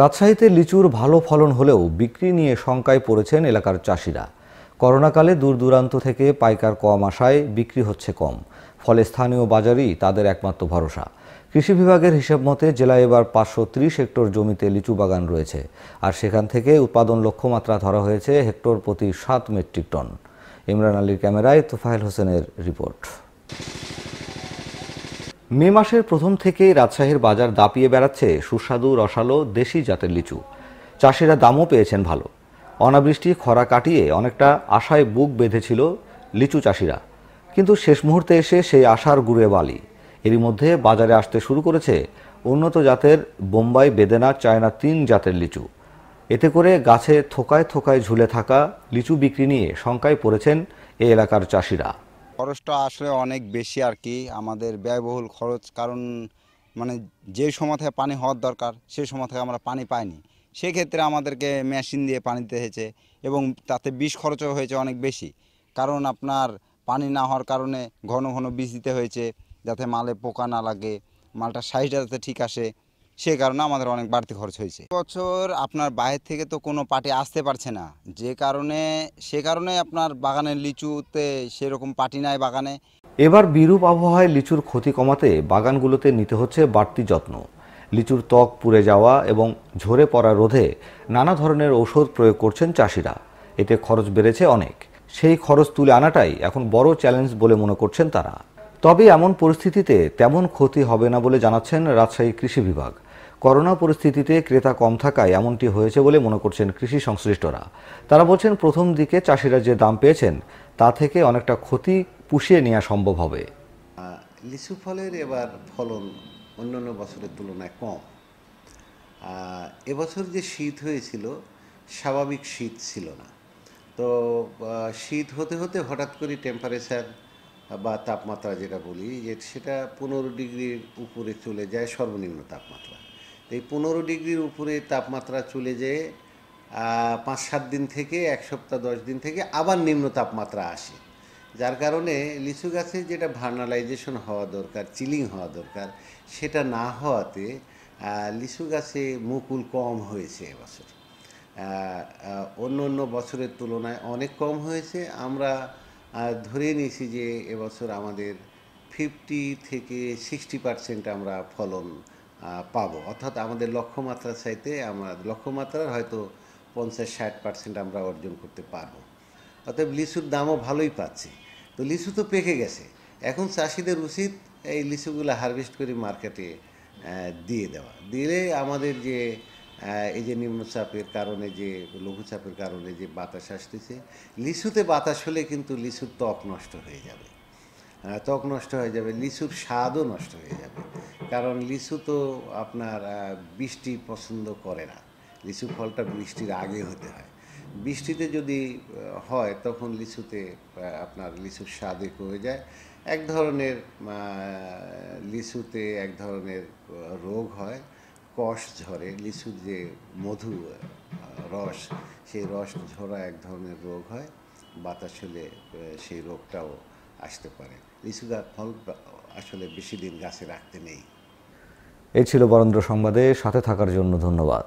রাজশাহীতে লিচুর ভালো ফলন হলেও বিক্রি নিয়ে শঙ্কায় পড়েছেন এলাকার চাষিরা করোনাকালে দূর দূরান্ত থেকে পাইকার কম আসায় বিক্রি হচ্ছে কম ফলে স্থানীয় বাজারই তাদের একমাত্র ভরসা কৃষি বিভাগের হিসেব মতে জেলায় এবার পাঁচশো ত্রিশ হেক্টর জমিতে লিচু বাগান রয়েছে আর সেখান থেকে উৎপাদন লক্ষ্যমাত্রা ধরা হয়েছে হেক্টর প্রতি সাত মেট্রিক টন ইমরান আলীর ক্যামেরায় তোফায়েল হোসেনের রিপোর্ট মে মাসের প্রথম থেকেই রাজশাহীর বাজার দাপিয়ে বেড়াচ্ছে সুস্বাদু রসালো দেশি জাতের লিচু চাষিরা দামও পেয়েছেন ভালো অনাবৃষ্টি খরা কাটিয়ে অনেকটা আশায় বুক বেঁধেছিল লিচু চাষিরা কিন্তু শেষ মুহূর্তে এসে সেই আশার গুড়ে বালি এরই মধ্যে বাজারে আসতে শুরু করেছে উন্নত জাতের বোম্বাই বেদেনা চায়না তিন জাতের লিচু এতে করে গাছে থোকায় থোকায় ঝুলে থাকা লিচু বিক্রি নিয়ে শঙ্কায় পড়েছেন এ এলাকার চাষিরা খরচটা আসলে অনেক বেশি আর কি আমাদের ব্যয়বহুল খরচ কারণ মানে যে সময় থেকে পানি হওয়ার দরকার সে সময় থেকে আমরা পানি পাইনি সেক্ষেত্রে আমাদেরকে মেশিন দিয়ে পানি দিতে হয়েছে এবং তাতে বিষ খরচও হয়েছে অনেক বেশি কারণ আপনার পানি না হওয়ার কারণে ঘন ঘন বিষ দিতে হয়েছে যাতে মালে পোকা না লাগে মালটা সাইজটা যাতে ঠিক আসে সেই কারণে আমাদের অনেক বাড়তি খরচ হয়েছে বছর আপনার বাইরে থেকে তো কোনো পার্টি আসতে পারছে না যে কারণে সে কারণে আপনার বাগানের লিচুতে সেরকম পার্টি নাই বাগানে এবার বিরূপ আবহাওয়ায় লিচুর ক্ষতি কমাতে বাগানগুলোতে নিতে হচ্ছে বাড়তি যত্ন লিচুর ত্বক পুড়ে যাওয়া এবং ঝরে পড়া রোধে নানা ধরনের ওষুধ প্রয়োগ করছেন চাষিরা এতে খরচ বেড়েছে অনেক সেই খরচ তুলে আনাটাই এখন বড় চ্যালেঞ্জ বলে মনে করছেন তারা তবে এমন পরিস্থিতিতে তেমন ক্ষতি হবে না বলে জানাচ্ছেন রাজশাহী কৃষি বিভাগ করোনা পরিস্থিতিতে ক্রেতা কম থাকায় এমনটি হয়েছে বলে মনে করছেন কৃষি সংশ্লিষ্টরা তারা বলছেন প্রথম দিকে চাষিরা যে দাম পেয়েছেন তা থেকে অনেকটা ক্ষতি পুষিয়ে নেওয়া সম্ভব হবে লিচু ফলের এবার ফলন অন্যান্য বছরের তুলনায় কম এবছর যে শীত হয়েছিল স্বাভাবিক শীত ছিল না তো শীত হতে হতে হঠাৎ করে টেম্পারেচার বা তাপমাত্রা যেটা বলি যে সেটা পনেরো ডিগ্রির উপরে চলে যায় সর্বনিম্ন তাপমাত্রা এই পনেরো ডিগ্রির উপরে তাপমাত্রা চলে যেয়ে পাঁচ সাত দিন থেকে এক সপ্তাহ দশ দিন থেকে আবার নিম্ন তাপমাত্রা আসে যার কারণে লিচু গাছে যেটা ভার্নালাইজেশন হওয়া দরকার চিলিং হওয়া দরকার সেটা না হওয়াতে লিচু গাছে মুকুল কম হয়েছে এবছর অন্য অন্য বছরের তুলনায় অনেক কম হয়েছে আমরা ধরে নিয়েছি যে এবছর আমাদের ফিফটি থেকে সিক্সটি পারসেন্ট আমরা ফলন পাবো অর্থাৎ আমাদের লক্ষ্যমাত্রা চাইতে আমরা লক্ষ্যমাত্রার হয়তো পঞ্চাশ ষাট পার্সেন্ট আমরা অর্জন করতে পারবো অতএব লিচুর দামও ভালোই পাচ্ছি তো লিচু তো পেকে গেছে এখন চাষিদের উচিত এই লিচুগুলো হারভেস্ট করে মার্কেটে দিয়ে দেওয়া দিলে আমাদের যে এই যে নিম্নচাপের কারণে যে লঘুচাপের কারণে যে বাতাস আসতেছে লিচুতে বাতাস হলে কিন্তু লিচুর ত্বক নষ্ট হয়ে যাবে হ্যাঁ, ত্বক নষ্ট হয়ে যাবে লিচুর স্বাদও নষ্ট হয়ে যাবে কারণ লিচু তো আপনার বৃষ্টি পছন্দ করে না লিচু ফলটা বৃষ্টির আগে হতে হয় বৃষ্টিতে যদি হয় তখন লিচুতে আপনার লিচুর স্বাদে কমে যায় এক ধরনের লিচুতে এক ধরনের রোগ হয় কষ ঝরে লিচুর যে মধু রস সেই রস ঝরা এক ধরনের রোগ হয় বাতাস হলে সেই রোগটাও আসতে পারে লিচুদার ফল আসলে বেশি দিন গাছে রাখতে নেই এই ছিল বরেন্দ্র সংবাদে সাথে থাকার জন্য ধন্যবাদ